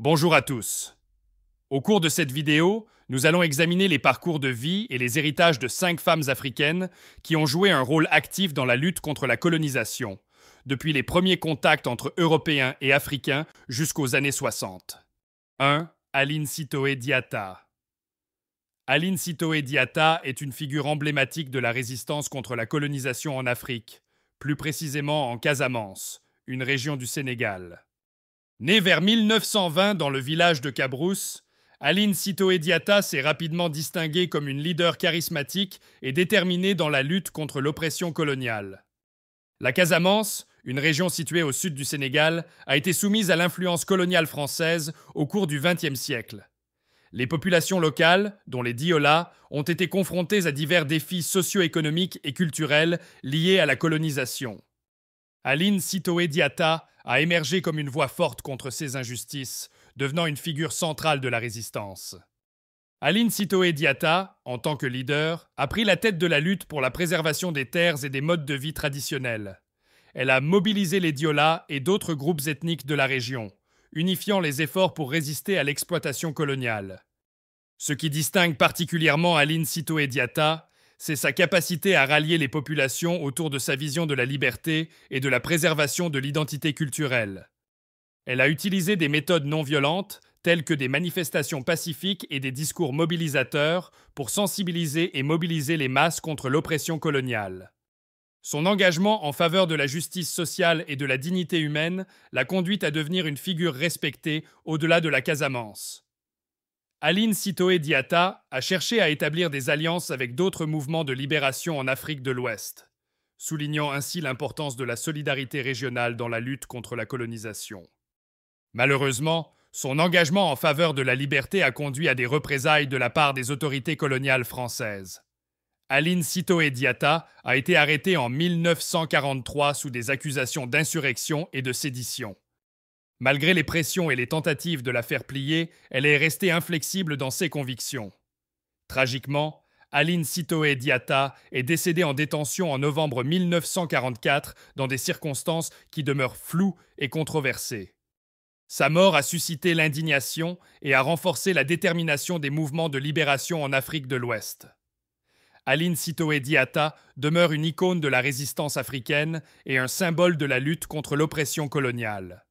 Bonjour à tous. Au cours de cette vidéo, nous allons examiner les parcours de vie et les héritages de cinq femmes africaines qui ont joué un rôle actif dans la lutte contre la colonisation, depuis les premiers contacts entre Européens et Africains jusqu'aux années 60. 1. Aline Sitoe diata Aline Sitoe diata est une figure emblématique de la résistance contre la colonisation en Afrique, plus précisément en Casamance, une région du Sénégal. Née vers 1920 dans le village de Cabrousse, Aline Sito-Ediata s'est rapidement distinguée comme une leader charismatique et déterminée dans la lutte contre l'oppression coloniale. La Casamance, une région située au sud du Sénégal, a été soumise à l'influence coloniale française au cours du XXe siècle. Les populations locales, dont les Diola, ont été confrontées à divers défis socio-économiques et culturels liés à la colonisation. Aline Sitoe Diatta a émergé comme une voix forte contre ces injustices, devenant une figure centrale de la résistance. Aline Sitoe Diatta, en tant que leader, a pris la tête de la lutte pour la préservation des terres et des modes de vie traditionnels. Elle a mobilisé les Diola et d'autres groupes ethniques de la région, unifiant les efforts pour résister à l'exploitation coloniale. Ce qui distingue particulièrement Aline Sitoe Diatta, c'est sa capacité à rallier les populations autour de sa vision de la liberté et de la préservation de l'identité culturelle. Elle a utilisé des méthodes non violentes, telles que des manifestations pacifiques et des discours mobilisateurs, pour sensibiliser et mobiliser les masses contre l'oppression coloniale. Son engagement en faveur de la justice sociale et de la dignité humaine l'a conduite à devenir une figure respectée au-delà de la Casamance. Aline Sitoé diata a cherché à établir des alliances avec d'autres mouvements de libération en Afrique de l'Ouest, soulignant ainsi l'importance de la solidarité régionale dans la lutte contre la colonisation. Malheureusement, son engagement en faveur de la liberté a conduit à des représailles de la part des autorités coloniales françaises. Aline Sitoé diata a été arrêtée en 1943 sous des accusations d'insurrection et de sédition. Malgré les pressions et les tentatives de la faire plier, elle est restée inflexible dans ses convictions. Tragiquement, Aline Sitoé Diata est décédée en détention en novembre 1944 dans des circonstances qui demeurent floues et controversées. Sa mort a suscité l'indignation et a renforcé la détermination des mouvements de libération en Afrique de l'Ouest. Aline Sitoé Diata demeure une icône de la résistance africaine et un symbole de la lutte contre l'oppression coloniale.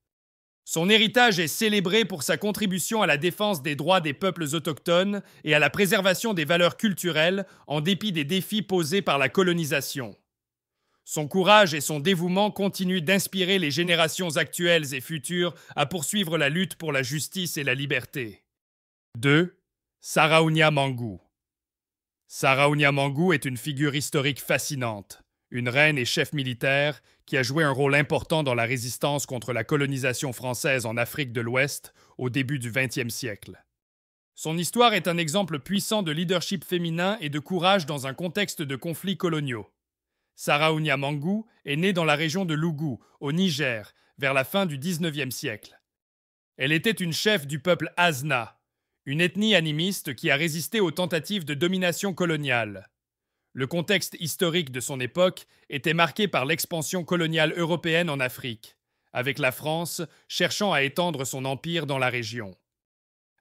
Son héritage est célébré pour sa contribution à la défense des droits des peuples autochtones et à la préservation des valeurs culturelles en dépit des défis posés par la colonisation. Son courage et son dévouement continuent d'inspirer les générations actuelles et futures à poursuivre la lutte pour la justice et la liberté. 2. Saraunia Mangou Saraunia Mangou est une figure historique fascinante une reine et chef militaire qui a joué un rôle important dans la résistance contre la colonisation française en Afrique de l'Ouest au début du XXe siècle. Son histoire est un exemple puissant de leadership féminin et de courage dans un contexte de conflits coloniaux. Sarah Mangu est née dans la région de Lougou, au Niger, vers la fin du XIXe siècle. Elle était une chef du peuple Azna, une ethnie animiste qui a résisté aux tentatives de domination coloniale. Le contexte historique de son époque était marqué par l'expansion coloniale européenne en Afrique, avec la France cherchant à étendre son empire dans la région.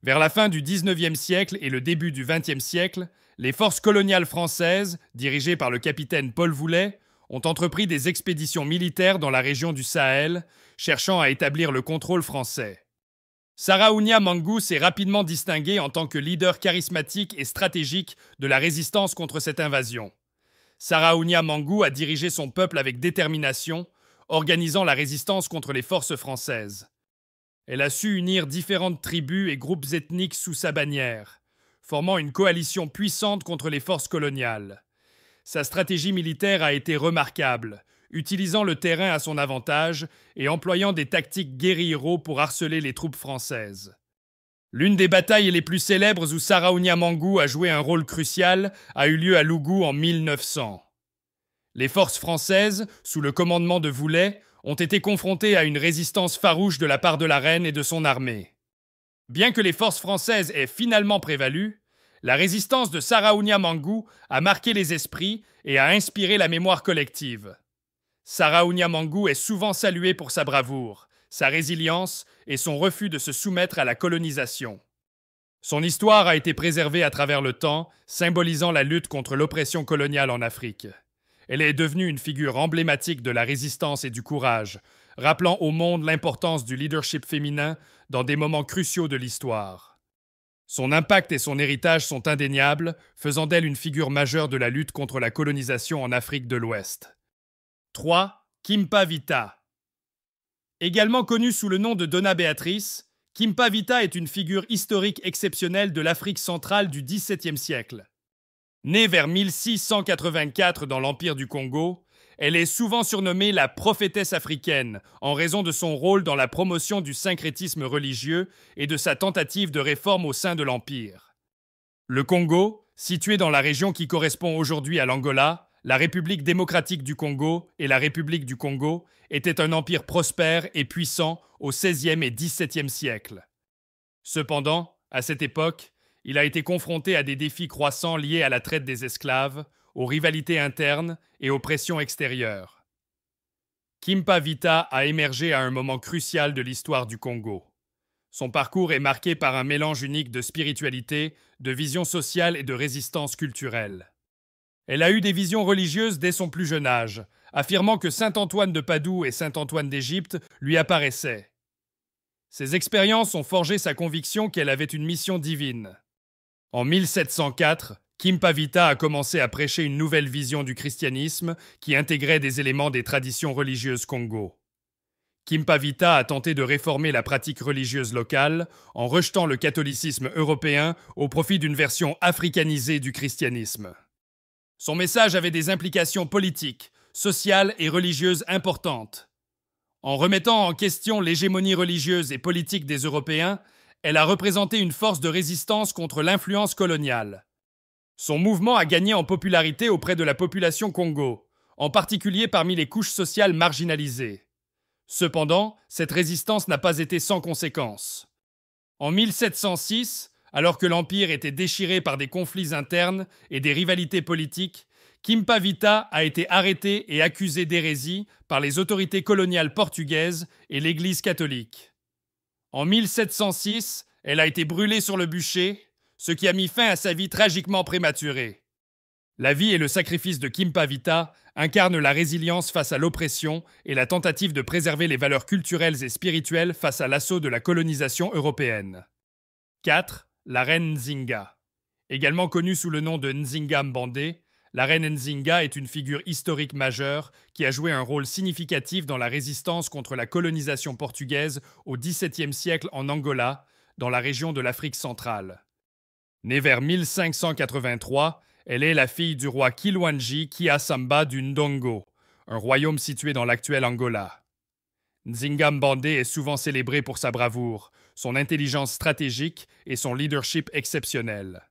Vers la fin du XIXe siècle et le début du XXe siècle, les forces coloniales françaises, dirigées par le capitaine Paul Voulet, ont entrepris des expéditions militaires dans la région du Sahel, cherchant à établir le contrôle français. Saraounia Mangou s'est rapidement distinguée en tant que leader charismatique et stratégique de la résistance contre cette invasion. Saraounia Mangou a dirigé son peuple avec détermination, organisant la résistance contre les forces françaises. Elle a su unir différentes tribus et groupes ethniques sous sa bannière, formant une coalition puissante contre les forces coloniales. Sa stratégie militaire a été remarquable, utilisant le terrain à son avantage et employant des tactiques guérilleros pour harceler les troupes françaises. L'une des batailles les plus célèbres où Mangou a joué un rôle crucial a eu lieu à Lougou en 1900. Les forces françaises, sous le commandement de Voulet, ont été confrontées à une résistance farouche de la part de la reine et de son armée. Bien que les forces françaises aient finalement prévalu, la résistance de Mangou a marqué les esprits et a inspiré la mémoire collective. Sarah Ouniamangu est souvent saluée pour sa bravoure, sa résilience et son refus de se soumettre à la colonisation. Son histoire a été préservée à travers le temps, symbolisant la lutte contre l'oppression coloniale en Afrique. Elle est devenue une figure emblématique de la résistance et du courage, rappelant au monde l'importance du leadership féminin dans des moments cruciaux de l'histoire. Son impact et son héritage sont indéniables, faisant d'elle une figure majeure de la lutte contre la colonisation en Afrique de l'Ouest. 3. Kimpa Vita. Également connue sous le nom de Donna Béatrice, Kimpa Vita est une figure historique exceptionnelle de l'Afrique centrale du XVIIe siècle. Née vers 1684 dans l'Empire du Congo, elle est souvent surnommée la prophétesse africaine en raison de son rôle dans la promotion du syncrétisme religieux et de sa tentative de réforme au sein de l'Empire. Le Congo, situé dans la région qui correspond aujourd'hui à l'Angola, la République démocratique du Congo et la République du Congo étaient un empire prospère et puissant au XVIe et XVIIe siècle. Cependant, à cette époque, il a été confronté à des défis croissants liés à la traite des esclaves, aux rivalités internes et aux pressions extérieures. Kimpa Vita a émergé à un moment crucial de l'histoire du Congo. Son parcours est marqué par un mélange unique de spiritualité, de vision sociale et de résistance culturelle. Elle a eu des visions religieuses dès son plus jeune âge, affirmant que Saint Antoine de Padoue et Saint Antoine d'Égypte lui apparaissaient. Ces expériences ont forgé sa conviction qu'elle avait une mission divine. En 1704, Kim Pavita a commencé à prêcher une nouvelle vision du christianisme qui intégrait des éléments des traditions religieuses congo. Kim Pavita a tenté de réformer la pratique religieuse locale en rejetant le catholicisme européen au profit d'une version africanisée du christianisme. Son message avait des implications politiques, sociales et religieuses importantes. En remettant en question l'hégémonie religieuse et politique des Européens, elle a représenté une force de résistance contre l'influence coloniale. Son mouvement a gagné en popularité auprès de la population Congo, en particulier parmi les couches sociales marginalisées. Cependant, cette résistance n'a pas été sans conséquences. En 1706, alors que l'Empire était déchiré par des conflits internes et des rivalités politiques, Kimpavita a été arrêté et accusé d'hérésie par les autorités coloniales portugaises et l'Église catholique. En 1706, elle a été brûlée sur le bûcher, ce qui a mis fin à sa vie tragiquement prématurée. La vie et le sacrifice de Kimpavita incarnent la résilience face à l'oppression et la tentative de préserver les valeurs culturelles et spirituelles face à l'assaut de la colonisation européenne. 4 la reine Nzinga. Également connue sous le nom de Nzinga Mbande, la reine Nzinga est une figure historique majeure qui a joué un rôle significatif dans la résistance contre la colonisation portugaise au XVIIe siècle en Angola, dans la région de l'Afrique centrale. Née vers 1583, elle est la fille du roi Kilwanji Kiasamba du Ndongo, un royaume situé dans l'actuel Angola. Nzinga Mbande est souvent célébrée pour sa bravoure, son intelligence stratégique et son leadership exceptionnel.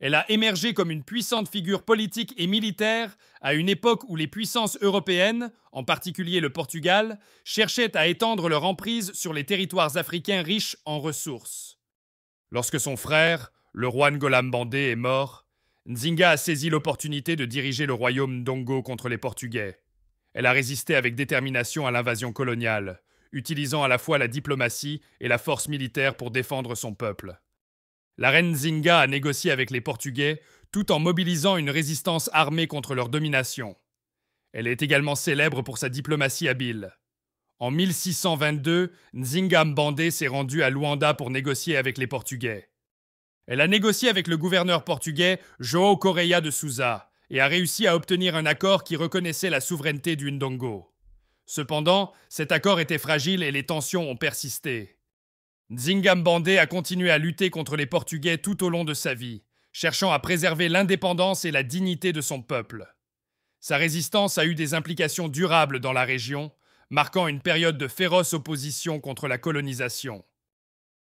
Elle a émergé comme une puissante figure politique et militaire à une époque où les puissances européennes, en particulier le Portugal, cherchaient à étendre leur emprise sur les territoires africains riches en ressources. Lorsque son frère, le roi Ngolam est mort, Nzinga a saisi l'opportunité de diriger le royaume Dongo contre les Portugais. Elle a résisté avec détermination à l'invasion coloniale, utilisant à la fois la diplomatie et la force militaire pour défendre son peuple. La reine Zinga a négocié avec les Portugais tout en mobilisant une résistance armée contre leur domination. Elle est également célèbre pour sa diplomatie habile. En 1622, Nzinga Mbandé s'est rendue à Luanda pour négocier avec les Portugais. Elle a négocié avec le gouverneur portugais João Correia de Souza et a réussi à obtenir un accord qui reconnaissait la souveraineté du Ndongo. Cependant, cet accord était fragile et les tensions ont persisté. Bandé a continué à lutter contre les Portugais tout au long de sa vie, cherchant à préserver l'indépendance et la dignité de son peuple. Sa résistance a eu des implications durables dans la région, marquant une période de féroce opposition contre la colonisation.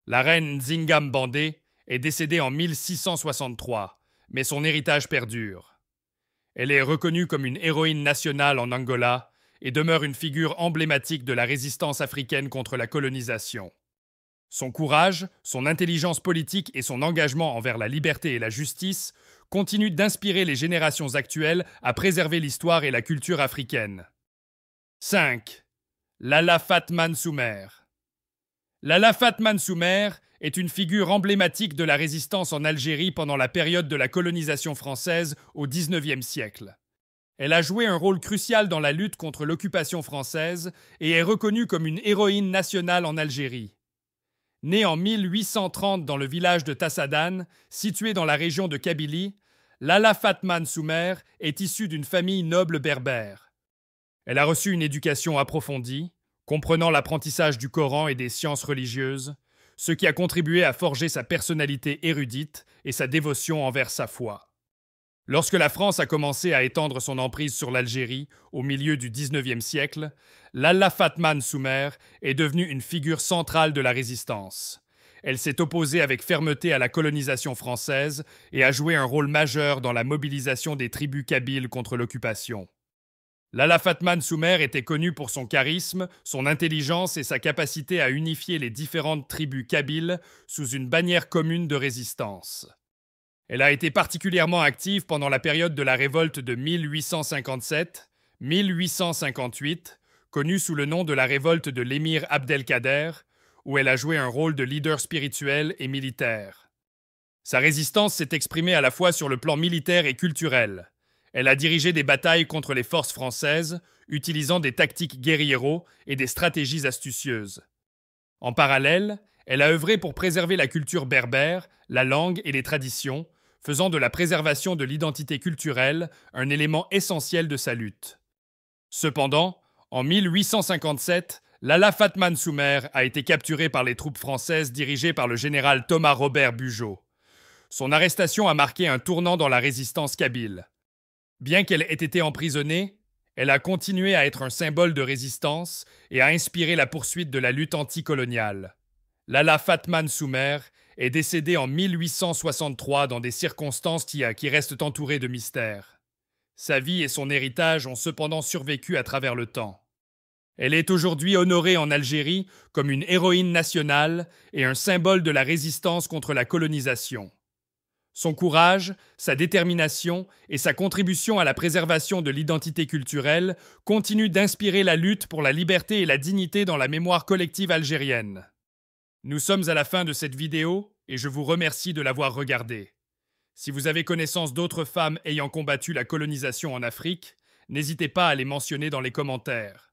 La reine Dzingam Bandé est décédée en 1663, mais son héritage perdure. Elle est reconnue comme une héroïne nationale en Angola et demeure une figure emblématique de la résistance africaine contre la colonisation. Son courage, son intelligence politique et son engagement envers la liberté et la justice continuent d'inspirer les générations actuelles à préserver l'histoire et la culture africaine. 5. Lala Fatman Soumer Lala Fatman Soumer est une figure emblématique de la résistance en Algérie pendant la période de la colonisation française au XIXe siècle. Elle a joué un rôle crucial dans la lutte contre l'occupation française et est reconnue comme une héroïne nationale en Algérie. Née en 1830 dans le village de Tassadane, situé dans la région de Kabylie, Lala Fatman Soumer est issue d'une famille noble berbère. Elle a reçu une éducation approfondie, comprenant l'apprentissage du Coran et des sciences religieuses, ce qui a contribué à forger sa personnalité érudite et sa dévotion envers sa foi. Lorsque la France a commencé à étendre son emprise sur l'Algérie au milieu du XIXe siècle, l'Allah Fatman Soumer est devenue une figure centrale de la résistance. Elle s'est opposée avec fermeté à la colonisation française et a joué un rôle majeur dans la mobilisation des tribus kabyles contre l'occupation. Lala Fatman Soumer était connue pour son charisme, son intelligence et sa capacité à unifier les différentes tribus kabyles sous une bannière commune de résistance. Elle a été particulièrement active pendant la période de la révolte de 1857-1858, connue sous le nom de la révolte de l'émir Abdelkader, où elle a joué un rôle de leader spirituel et militaire. Sa résistance s'est exprimée à la fois sur le plan militaire et culturel. Elle a dirigé des batailles contre les forces françaises, utilisant des tactiques guerriero et des stratégies astucieuses. En parallèle, elle a œuvré pour préserver la culture berbère, la langue et les traditions, faisant de la préservation de l'identité culturelle un élément essentiel de sa lutte. Cependant, en 1857, Lala Fatman Soumer a été capturée par les troupes françaises dirigées par le général Thomas Robert Bugeaud. Son arrestation a marqué un tournant dans la résistance kabyle. Bien qu'elle ait été emprisonnée, elle a continué à être un symbole de résistance et a inspiré la poursuite de la lutte anticoloniale. Lala Fatman Soumer est décédée en 1863 dans des circonstances qui, qui restent entourées de mystères. Sa vie et son héritage ont cependant survécu à travers le temps. Elle est aujourd'hui honorée en Algérie comme une héroïne nationale et un symbole de la résistance contre la colonisation. Son courage, sa détermination et sa contribution à la préservation de l'identité culturelle continuent d'inspirer la lutte pour la liberté et la dignité dans la mémoire collective algérienne. Nous sommes à la fin de cette vidéo et je vous remercie de l'avoir regardée. Si vous avez connaissance d'autres femmes ayant combattu la colonisation en Afrique, n'hésitez pas à les mentionner dans les commentaires.